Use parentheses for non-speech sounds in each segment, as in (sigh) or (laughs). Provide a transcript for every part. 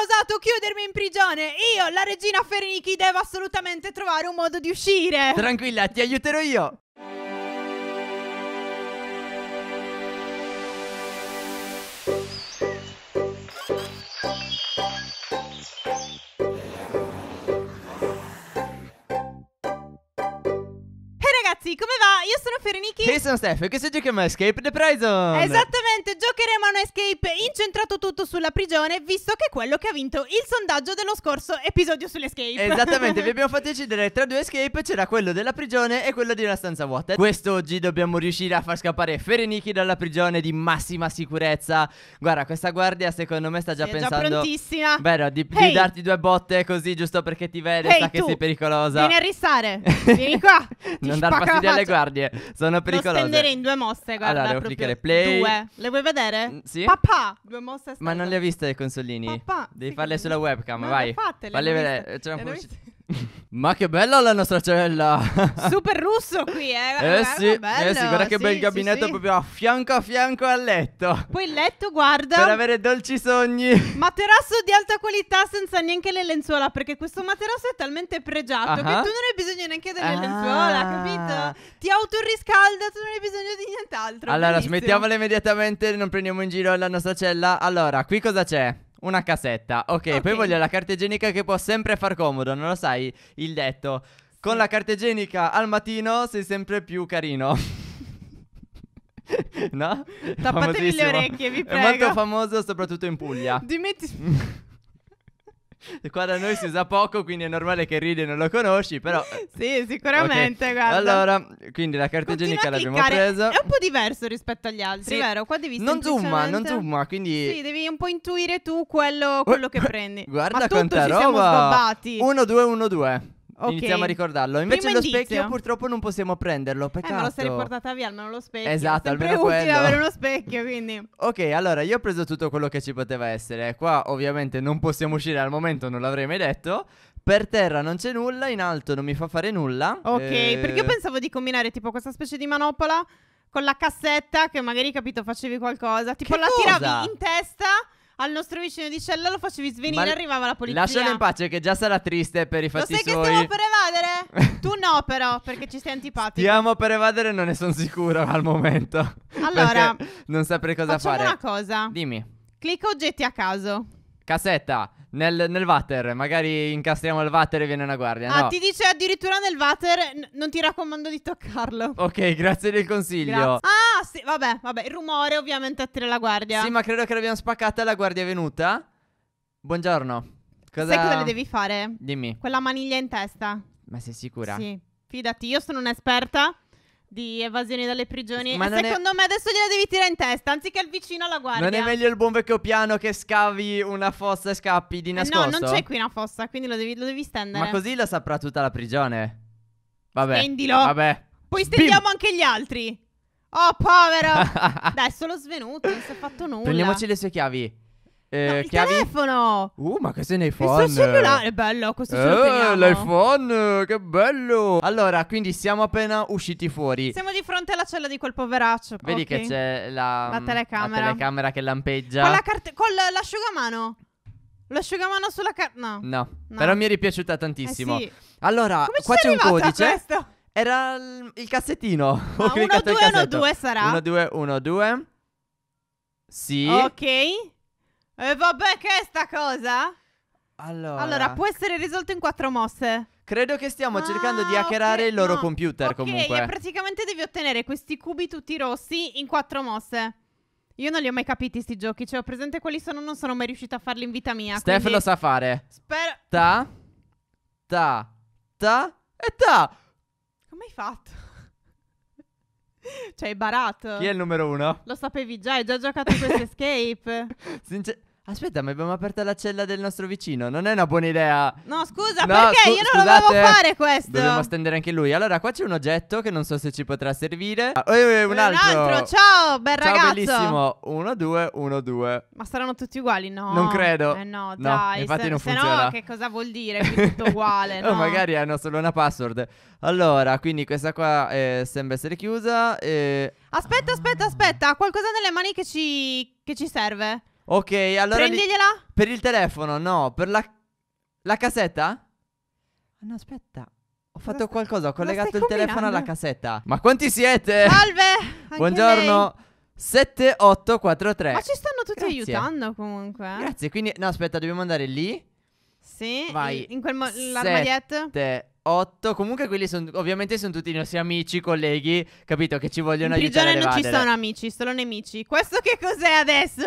ha osato chiudermi in prigione. Io, la regina Ferniki, devo assolutamente trovare un modo di uscire. Tranquilla, ti aiuterò io. come va? Io sono Ferenichi. E sono Steph, e questo giochiamo a Escape the Prison. Esattamente, giocheremo a un escape incentrato tutto sulla prigione, visto che è quello che ha vinto il sondaggio dello scorso episodio sull'escape. Esattamente, vi (laughs) abbiamo fatto decidere tra due escape, c'era quello della prigione e quello di una stanza vuota. Quest'oggi dobbiamo riuscire a far scappare Ferenichi dalla prigione di massima sicurezza. Guarda, questa guardia secondo me sta già sì, pensando... È già prontissima. Vero, di, hey. di, darti due botte così, giusto perché ti vede, hey, sa che sei pericolosa. Vieni a rissare, (laughs) vieni qua. non dar fastidio le guardie. Sono pericolose. Lo spenderei in due mosse, guarda. Allora, devo cliccare play. Due. Le vuoi vedere? Mm, sì. Papà! Due mosse Ma non le ha viste le consolini? Papà! Devi sì, farle sulla webcam, vai. Fatele. le Falle vedere. Eh, c'è un pubblicità. Ma che bella la nostra cella! Super russo qui, eh! eh, sì, bello. eh sì, guarda che sì, bel sì, gabinetto sì. proprio a fianco a fianco al letto. Poi il letto, guarda. Per avere dolci sogni. Materasso di alta qualità senza neanche le lenzuola, perché questo materasso è talmente pregiato uh-huh. che tu non hai bisogno neanche delle ah. lenzuola, capito? Ti autoriscalda, tu non hai bisogno di nient'altro. Allora, Benissimo. smettiamola immediatamente, non prendiamo in giro la nostra cella. Allora, qui cosa c'è? Una casetta. Okay, ok, poi voglio la carta igienica che può sempre far comodo, non lo sai? Il detto. Con la carta igienica al mattino sei sempre più carino. (laughs) no? Tappatevi le orecchie, vi prego. È molto famoso soprattutto in Puglia. soprattimi... (laughs) (laughs) Qua da noi si usa poco, quindi è normale che ride e non lo conosci, però... Eh, sì, sicuramente, okay. guarda. Allora, quindi la carta Continua igienica l'abbiamo presa. È un po' diverso rispetto agli altri, sì. vero? Qua devi Non semplicemente... zoom, non zoom, quindi... Sì, devi un po' intuire tu quello, quello che prendi. Guarda Ma quanta roba! 1-2-1-2. Okay. Iniziamo a ricordarlo. Invece Primo lo indizio. specchio purtroppo non possiamo prenderlo. Peccato. Eh, me lo sarei portata via almeno lo specchio. Esatto, Sempre almeno quello. È utile avere uno specchio, quindi. Ok, allora io ho preso tutto quello che ci poteva essere. Qua ovviamente non possiamo uscire al momento, non l'avrei mai detto. Per terra non c'è nulla, in alto non mi fa fare nulla. Ok, eh... perché io pensavo di combinare tipo questa specie di manopola con la cassetta che magari capito facevi qualcosa, tipo che la cosa? tiravi in testa al nostro vicino di cella lo facevi svenire e arrivava la polizia. Lascialo in pace che già sarà triste per i fatti suoi. Lo sai suoi. che stiamo per evadere? (laughs) tu no però, perché ci sei antipatico. Stiamo per evadere, non ne sono sicuro al momento. Allora, (laughs) non saprei cosa fare. una cosa. Dimmi. Clicca oggetti a caso. Cassetta. Nel, nel, water, magari incastriamo il water e viene una guardia. Ah, no. ti dice addirittura nel water, non ti raccomando di toccarlo. Ok, grazie del consiglio. Grazie. Ah, Ah, sì, vabbè, vabbè. Il rumore ovviamente attira la guardia. Sì, ma credo che l'abbiamo spaccata e la guardia è venuta. Buongiorno. Cosa... Sai cosa le devi fare? Dimmi. Quella maniglia in testa. Ma sei sicura? Sì. Fidati, io sono un'esperta di evasioni dalle prigioni. Ma secondo è... me adesso gliela devi tirare in testa, anziché il vicino alla guardia. Non è meglio il buon vecchio piano che scavi una fossa e scappi di nascosto? Eh no, non c'è qui una fossa, quindi lo devi, lo devi stendere. Ma così la saprà tutta la prigione. Vabbè. Stendilo. Vabbè. Poi stendiamo Bim. anche gli altri. Oh, povero! (laughs) Dai, sono svenuto, non si è fatto nulla. Prendiamoci le sue chiavi. Eh, no, il chiavi? telefono! Uh, ma cos'è un iPhone? Questo cellulare, è bello, questo ce lo eh, l'iPhone, che bello! Allora, quindi siamo appena usciti fuori. Siamo di fronte alla cella di quel poveraccio. Vedi Pocky. che c'è la, la, mm, telecamera. la telecamera che lampeggia. Con, la carte- con l'asciugamano. L'asciugamano sulla carta. No. no. no. Però mi è piaciuta tantissimo. Eh sì. Allora, Come qua c'è un codice. Questo? Era il, il cassettino. Ah, (laughs) Ho cliccato 1 2 1 2 sarà. 1 2 1 2. Sì. Ok. E vabbè, che è sta cosa? Allora. allora può essere risolto in quattro mosse. Credo che stiamo ah, cercando di hackerare okay, il loro no. computer okay, comunque. E praticamente devi ottenere questi cubi tutti rossi in quattro mosse. Io non li ho mai capiti sti giochi, cioè ho presente quelli sono, non sono mai riuscito a farli in vita mia. Steph quindi... lo sa fare. Spero. Ta, ta, ta e ta mai fatto. (laughs) cioè, barato. Chi è il numero uno? Lo sapevi già, hai già giocato a questo (laughs) escape. Sincer- Aspetta, ma abbiamo aperto la cella del nostro vicino. Non è una buona idea. No, scusa, no, perché scu- io non scusate, lo dovevo fare questo. Dobbiamo stendere anche lui. Allora, qua c'è un oggetto che non so se ci potrà servire. Ah, eh, eh, un, altro. un, altro. Ciao, bel Ciao, ragazzo. bellissimo. Uno, due, uno, due. Ma saranno tutti uguali? No. Non credo. Eh no, dai. No, infatti se, non funziona. Se no, che cosa vuol dire qui tutto uguale, (laughs) no? oh, magari hanno solo una password. Allora, quindi questa qua eh, sembra essere chiusa e Aspetta, aspetta, aspetta, qualcosa nelle mani che ci che ci serve. Ok, allora... Prendigliela? Li... Per il telefono, no. Per la... La casetta? Ah, no, aspetta. Ho fatto qualcosa, ho collegato il telefono alla casetta. Ma quanti siete? Salve! (laughs) Buongiorno. Lei. 7843. Ma ci stanno tutti Grazie. aiutando comunque. Eh. Grazie, quindi no, aspetta, dobbiamo andare lì. Sì, vai. In quel l'armadietto. 7 8 comunque quelli sono ovviamente sono tutti i nostri amici, colleghi, capito che ci vogliono in aiutare. In prigione non ci sono amici, solo nemici. Questo che cos'è adesso?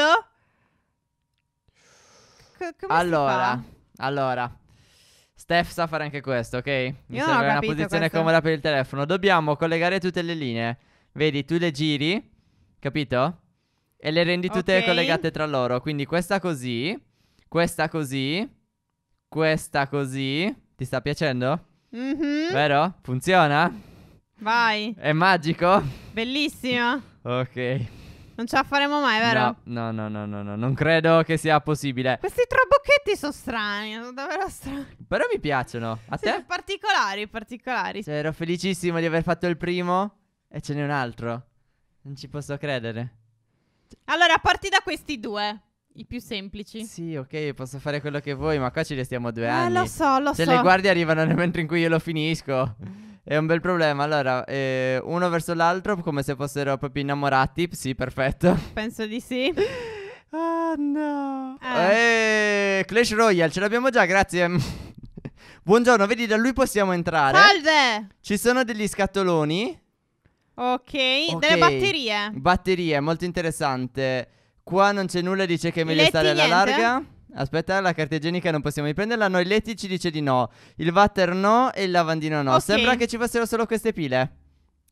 co- come allora, si fa? allora. Steph sa fare anche questo, ok? Mi Io serve una posizione questo. comoda per il telefono. Dobbiamo collegare tutte le linee. Vedi, tu le giri, capito? E le rendi tutte okay. collegate tra loro. Quindi questa così, questa così, questa così. Ti sta piacendo? Mm-hmm. Vero? Funziona? Vai. È magico? Bellissimo. ok. Non ce la faremo mai, vero? No, no, no, no, no, non credo che sia possibile. Questi trabocchetti sono strani, sono davvero strani. Però mi piacciono. A sì, te? Particolari, particolari. Cioè, ero felicissimo di aver fatto il primo e ce n'è un altro. Non ci posso credere. Allora, parti da questi due. I più semplici. Sì, ok, posso fare quello che vuoi, ma qua ci restiamo due eh, anni. Eh, lo so, lo Se so. Se le guardie arrivano nel momento in cui io lo finisco. È un bel problema. Allora, eh, uno verso l'altro, come se fossero proprio innamorati. Sì, perfetto. Penso di sì. (laughs) Ah, no. Ah. Eh, Clash Royale, ce l'abbiamo già, grazie. (laughs) Buongiorno, vedi, da lui possiamo entrare. Salve! Ci sono degli scatoloni. Ok, delle batterie. Batterie, molto interessante. Qua non c'è nulla, dice che è meglio Letti stare alla niente. larga. Aspetta, la carta igienica non possiamo riprenderla. Noi Leti ci dice di no. Il water no e il lavandino no. Ok. Sembra che ci fossero solo queste pile.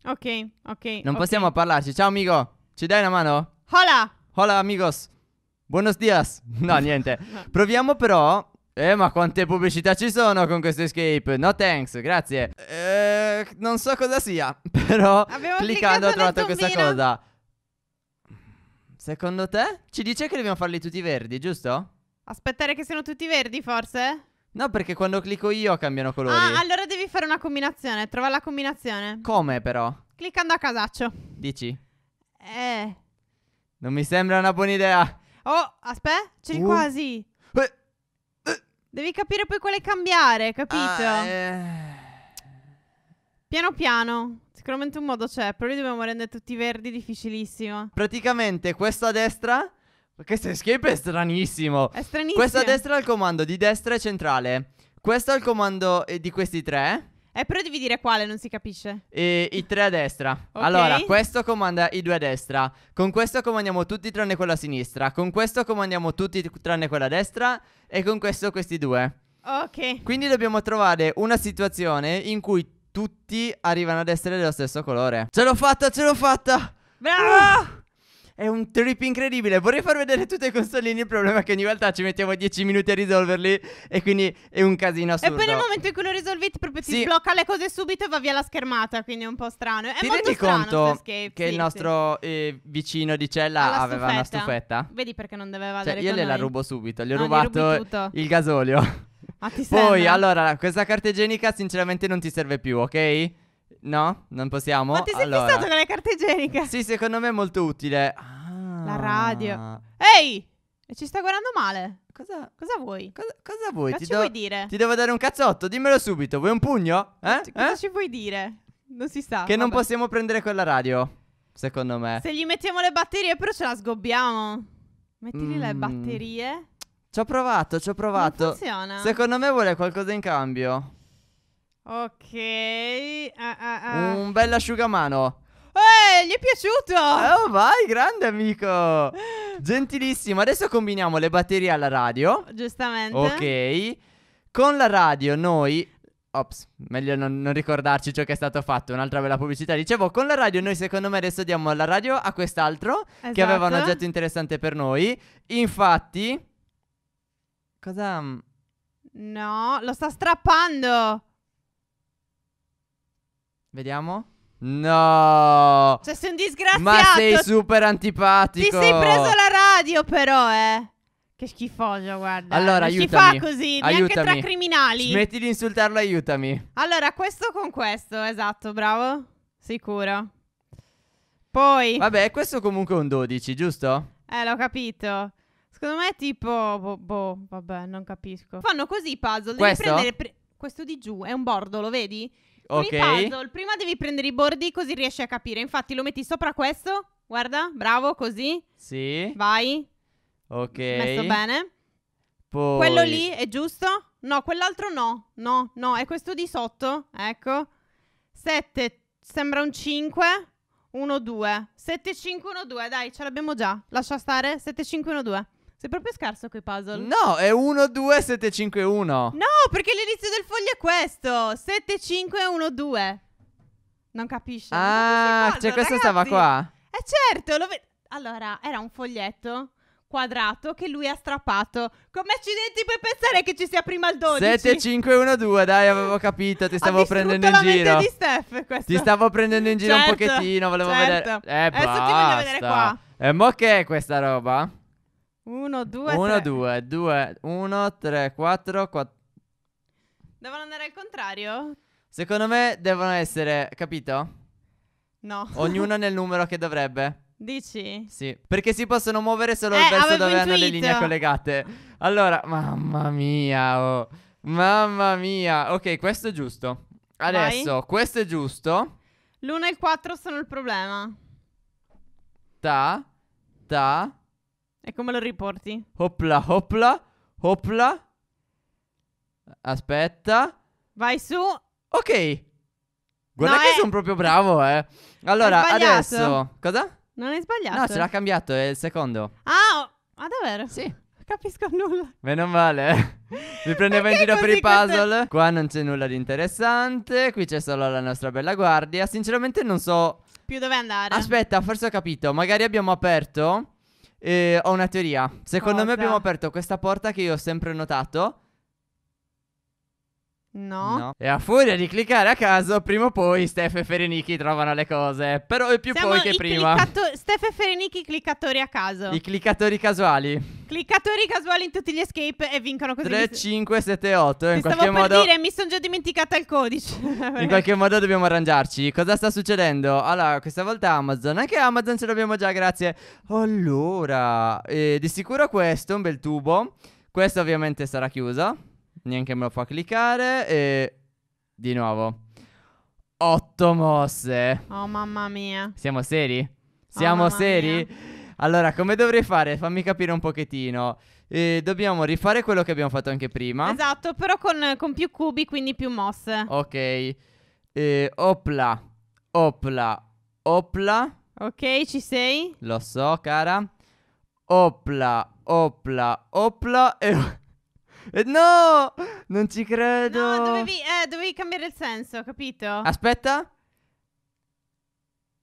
Ok, ok. Non ok. possiamo parlarci. Ciao, amico. Ci dai una mano? Hola. Hola, amigos. Buenos dias. (laughs) No, niente. Proviamo però. Eh, ma quante pubblicità ci sono con questo escape? No thanks, grazie. Eh, non so cosa sia, (laughs) però Abbiamo cliccando ho trovato questa cosa. Secondo te? Ci dice che dobbiamo farli tutti verdi, giusto? Aspettare che siano tutti verdi, forse? No, perché quando clicco io cambiano colore. Ah, allora devi fare una combinazione. Trova la combinazione. Come, però? Cliccando a casaccio. Dici? Eh. Non mi sembra una buona idea. Oh, aspetta, c'eri uh. quasi. Eh. Eh. Devi capire poi quale cambiare, capito? Ah, eh. Piano piano. Sicuramente un modo c'è, però li dobbiamo rendere tutti verdi, difficilissimo. Praticamente questo a destra questo escape è stranissimo. È stranissimo. Questa destra è il comando di destra e centrale. Questo è il comando eh, di questi tre. Eh, però devi dire quale, non si capisce. E, I tre a destra. Okay. Allora, questo comanda i due a destra. Con questo comandiamo tutti tranne quella a sinistra. Con questo comandiamo tutti tranne quella a destra. E con questo questi due. Ok. Quindi dobbiamo trovare una situazione in cui tutti arrivano ad essere dello stesso colore. Ce l'ho fatta, ce l'ho fatta! Bravo! Uh! È un trip incredibile. Vorrei far vedere tutte le consolini. Il problema è che ogni volta ci mettiamo 10 minuti a risolverli. E quindi è un casino assurdo. E poi nel momento in cui lo risolvete, proprio ti sì. sblocca le cose subito e va via la schermata. Quindi è un po' strano. È ti molto rendi strano conto escape, che sì, il nostro sì. eh, vicino di cella Alla aveva stufetta. una stufetta? Vedi perché non doveva cioè, avere cioè, Io gliela rubo subito. Gli ho no, ah, rubato il gasolio. Ma ti Poi, allora, questa carta igienica sinceramente non ti serve più, ok? No, non possiamo. Ma ti sei allora. fissato con le carte igieniche? Sì, secondo me è molto utile. Ah. La radio. Ehi! Ci sta guardando male. Cosa, cosa vuoi? Cosa, cosa vuoi? Cosa ci do- vuoi dire? Ti devo dare un cazzotto, dimmelo subito. Vuoi un pugno? Eh? cosa eh? ci vuoi dire? Non si sa. Che vabbè. non possiamo prendere quella radio. Secondo me. Se gli mettiamo le batterie, però ce la sgobbiamo. Mettili mm. le batterie. Ci ho provato, ci ho provato. Non funziona. Secondo me vuole qualcosa in cambio. Ok. Ah, ah, ah. Un bel asciugamano. Eh, gli è piaciuto! Oh, vai, grande amico! Gentilissimo, adesso combiniamo le batterie alla radio. Giustamente. Ok. Con la radio noi... Ops, meglio non, non ricordarci ciò che è stato fatto, un'altra bella pubblicità. Dicevo, con la radio noi secondo me adesso diamo la radio a quest'altro esatto. che aveva un esatto. oggetto interessante per noi. Infatti... Cosa... Mm, no, lo sta strappando! Vediamo. No. Cioè, sei un disgraziato. Ma sei super antipatico. Ti sei preso la radio, però, eh. Che schifoso, guarda. Allora, non aiutami. si fa così, neanche aiutami. tra criminali. Smetti di insultarlo, aiutami. Allora, questo con questo, esatto, bravo. Sicuro. Poi... Vabbè, questo comunque è un 12, giusto? Eh, l'ho capito. Secondo me è tipo... Boh, boh vabbè, non capisco. Fanno così i puzzle, questo? prendere... Pre- questo di giù è un bordo, lo vedi? Ok. puzzle, prima devi prendere i bordi così riesci a capire. Infatti lo metti sopra questo. Guarda, bravo, così. Sì. Vai. Ok. Messo bene. Poi... Quello lì è giusto? No, quell'altro no. No, no, è questo di sotto. Ecco. 7 sembra un 5. 1, 2. 7, 5, 1, 2. Dai, ce l'abbiamo già. Lascia stare. 7, 5, 1, 2. Sei proprio scarso coi puzzle. No, è 1, 2, 7, 5, 1. No, perché l'inizio del foglio è questo. 7512. Non capisci? Ah, non capisci ah, cioè questo stava qua. Eh certo, lo ve- Allora, era un foglietto quadrato che lui ha strappato. Come accidenti puoi pensare che ci sia prima il 12? 2, dai, avevo capito, ti stavo prendendo in giro. mente di Steph questo. Ti stavo prendendo in giro certo, un pochettino, volevo certo. vedere. Eh, Adesso basta. ti voglio vedere qua. E eh, mo che è questa roba? 1, 2, 1, 2, 2, 1, 3, 4, 4. Devono andare al contrario? Secondo me devono essere, capito? No. Ognuno nel (laughs) numero che dovrebbe. Dici? Sì, perché si possono muovere solo eh, il verso dove intuito. hanno le linee collegate. Allora, mamma mia, oh. Mamma mia. Ok, questo è giusto. Adesso, Vai. questo è giusto. L'1 e il 4 sono il problema. Ta, ta, e come lo riporti? Hopla, hopla, hopla. Aspetta. Vai su. Ok. Guarda no, che è... Eh. sono proprio bravo, eh. Allora, adesso... Cosa? Non hai sbagliato. No, ce l'ha cambiato, è il secondo. Ah, oh. ah davvero? Sì. capisco nulla. Meno male. (laughs) Mi prendeva in giro per i puzzle. Te... Qua non c'è nulla di interessante. Qui c'è solo la nostra bella guardia. Sinceramente non so... Più dove andare. Aspetta, forse ho capito. Magari abbiamo aperto eh, ho una teoria. Secondo Cosa? me abbiamo aperto questa porta che io ho sempre notato No. no. E a furia di cliccare a caso, prima o poi Steph e Ferenichi trovano le cose. Però è più Siamo poi che prima. Cliccato- Steph e Ferenichi, cliccatori a caso. I cliccatori casuali. Cliccatori casuali in tutti gli escape e vincono così. 3, gli... 5, 7, 8. Ti in qualche per modo. dire, mi sono già dimenticata il codice. (laughs) in qualche modo dobbiamo arrangiarci. Cosa sta succedendo? Allora, questa volta Amazon. Anche Amazon ce l'abbiamo già, grazie. Allora, eh, di sicuro questo, è un bel tubo. Questo ovviamente sarà chiuso. Neanche me lo fa cliccare e... Di nuovo. Otto mosse. Oh mamma mia. Siamo seri? Oh, Siamo oh, seri? Mia. Allora, come dovrei fare? Fammi capire un pochettino. Eh, dobbiamo rifare quello che abbiamo fatto anche prima. Esatto, però con, con più cubi, quindi più mosse. Ok. Eh, opla, opla, opla. Ok, ci sei? Lo so, cara. Opla, opla, opla e... Eh, no, non ci credo. No, dovevi, eh, dovevi cambiare il senso, capito? Aspetta.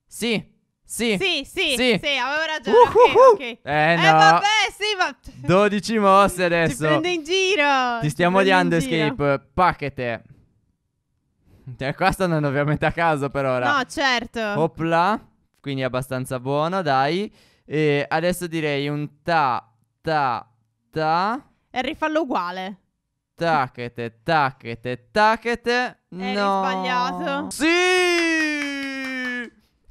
Sì. Sì. Sì, sì, sì, sì, avevo ragione. Uh, okay, uh, okay. Eh, eh no. eh vabbè, sì, ma 12 mosse adesso. Ti prendo in giro. Ti stiamo odiando Escape. Pacchete. Cioè, qua stanno ovviamente a caso per ora. No, certo. Opla. Quindi abbastanza buono, dai. E adesso direi un ta ta ta e rifallo uguale. Tacchete, tacchete, tacchete. No. Eri sbagliato. Sì!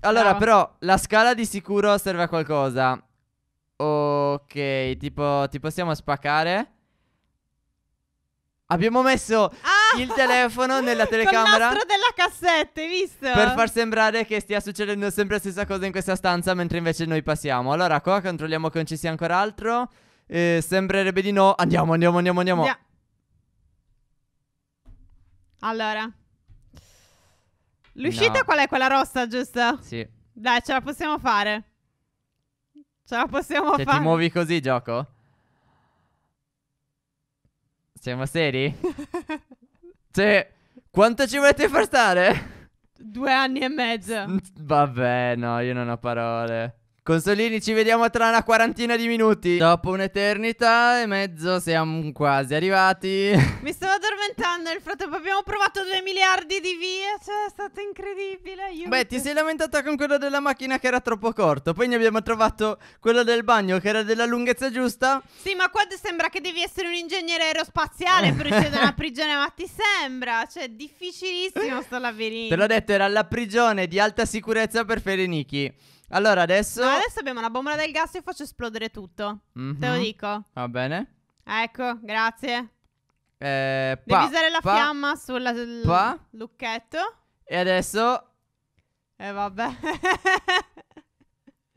Allora, no. però, la scala di sicuro serve a qualcosa. Ok, tipo, ti possiamo spaccare? Abbiamo messo ah! il telefono nella (laughs) telecamera. Il della cassetta, hai visto? Per far sembrare che stia succedendo sempre la stessa cosa in questa stanza mentre invece noi passiamo. Allora, qua controlliamo che non ci sia ancora altro. Eh, sembrerebbe di no. Andiamo, andiamo, andiamo, andiamo. Andia- allora. L'uscita No. qual è quella rossa, giusto? Sì. Dai, ce la possiamo fare. Ce la possiamo Se cioè, fare. ti muovi così, gioco? Siamo seri? Cioè, (laughs) quanto ci volete far stare? Due anni e mezzo. Vabbè, no, io non ho parole. Consolini, ci vediamo tra una quarantina di minuti. Dopo un'eternità e mezzo siamo quasi arrivati. (laughs) Mi stavo addormentando nel frattempo. Abbiamo provato due miliardi di vie. Cioè, è stato incredibile. Aiuto. Beh, ti sei lamentata con quello della macchina che era troppo corto. Poi ne abbiamo trovato quello del bagno che era della lunghezza giusta. Sì, ma qua sembra che devi essere un ingegnere aerospaziale per uscire da una (laughs) prigione. Ma ti sembra? Cioè, è difficilissimo sto labirinto. Te l'ho detto, era la prigione di alta sicurezza per Fereniki. Allora adesso. No, adesso abbiamo una bomba del gas e faccio esplodere tutto. Mm-hmm. Te lo mhm. dico. Va bene. Ecco, grazie. Eh, pa, Devi usare la pa, fiamma sul pa. lucchetto. E adesso. E eh, vabbè. (laughs)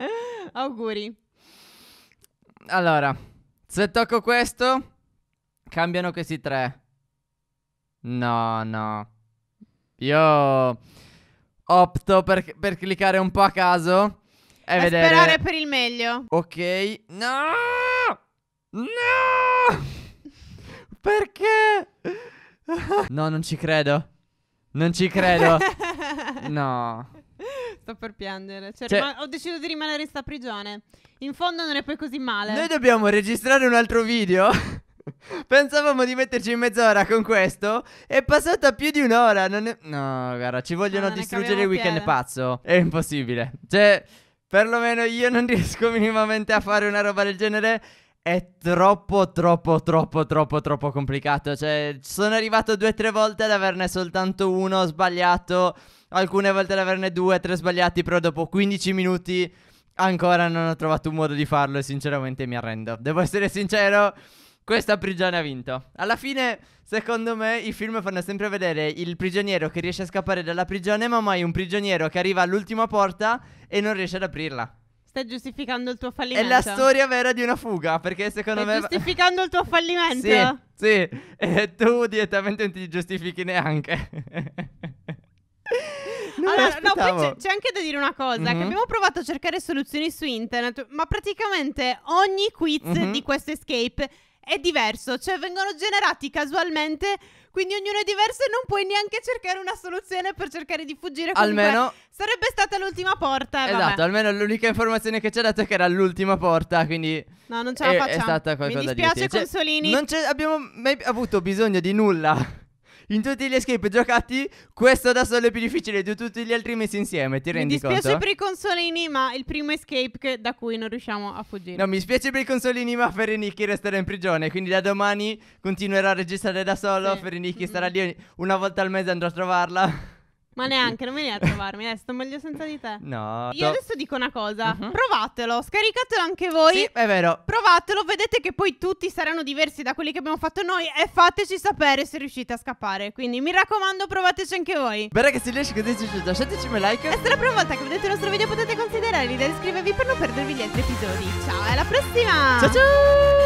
Auguri. Allora, se tocco questo, cambiano questi tre. No, no. Io opto per, per cliccare un po' a caso e vedere. Sperare per il meglio. Ok. No! No! Perché? No, non ci credo. Non ci credo. (laughs) No. Sto per piangere. Cioè, Cioè- ho deciso di rimanere in sta prigione. In fondo non è poi così male. Noi dobbiamo registrare un altro video. (laughs) Pensavamo di metterci in mezz'ora con questo. È passata più di un'ora. non è- No, guarda, ci vogliono No, distruggere il weekend piede. pazzo. È impossibile. Cioè, Perlomeno io non riesco minimamente a fare una roba del genere. È troppo, troppo, troppo, troppo, troppo complicato. Cioè, sono arrivato due o tre volte ad averne soltanto uno sbagliato. Alcune volte ad averne due, tre sbagliati. Però dopo 15 minuti ancora non ho trovato un modo di farlo. E sinceramente mi arrendo. Devo essere sincero. Questa prigione ha vinto. Alla fine, secondo me, i film fanno sempre vedere il prigioniero che riesce a scappare dalla prigione, ma mai un prigioniero che arriva all'ultima porta e non riesce ad aprirla. Stai giustificando il tuo fallimento. È la storia vera di una fuga, perché secondo Stai me... Stai giustificando il tuo fallimento. Sì, sì. E tu direttamente non ti giustifichi neanche. (laughs) allora, no, poi c'è, anche da dire una cosa: mm-hmm. che mhm. abbiamo provato a cercare soluzioni su internet, ma praticamente ogni quiz mm-hmm. di questo escape è diverso, cioè vengono generati casualmente, quindi ognuno è diverso e non puoi neanche cercare una soluzione per cercare di fuggire. Comunque, almeno sarebbe stata l'ultima porta. Eh, esatto, almeno l'unica informazione che ci ha dato è che era l'ultima porta, quindi no, non ce la è, facciamo. È stata qualcosa Mi dispiace, di cioè, Consolini. Cioè, non abbiamo mai avuto bisogno di nulla in tutti gli escape giocati, questo da solo è più difficile di tutti gli altri messi insieme. Ti rendi conto? Mi dispiace conto? per i consolini, ma il primo escape che, da cui non riusciamo a fuggire. No, mi dispiace per i consolini, ma Ferrenicchi resterà in prigione. Quindi da domani continuerà a registrare da solo. Sì. Ferrenicchi mm-hmm. sarà lì. Una volta al mese andrò a trovarla. Ma neanche, non venire a trovarmi, eh, sto meglio senza di te. No. Io to- adesso dico una cosa, uh-huh. provatelo, scaricatelo anche voi. Sì, è vero. Provatelo, vedete che poi tutti saranno diversi da quelli che abbiamo fatto noi e fateci sapere se riuscite a scappare. Quindi mi raccomando, provateci anche voi. Bene che ragazzi, riesci che ti è piaciuto, lasciateci un like. E se la prima volta che vedete il nostro video potete considerare di iscrivervi per non perdervi gli altri episodi. Ciao, alla prossima! Ciao ciao!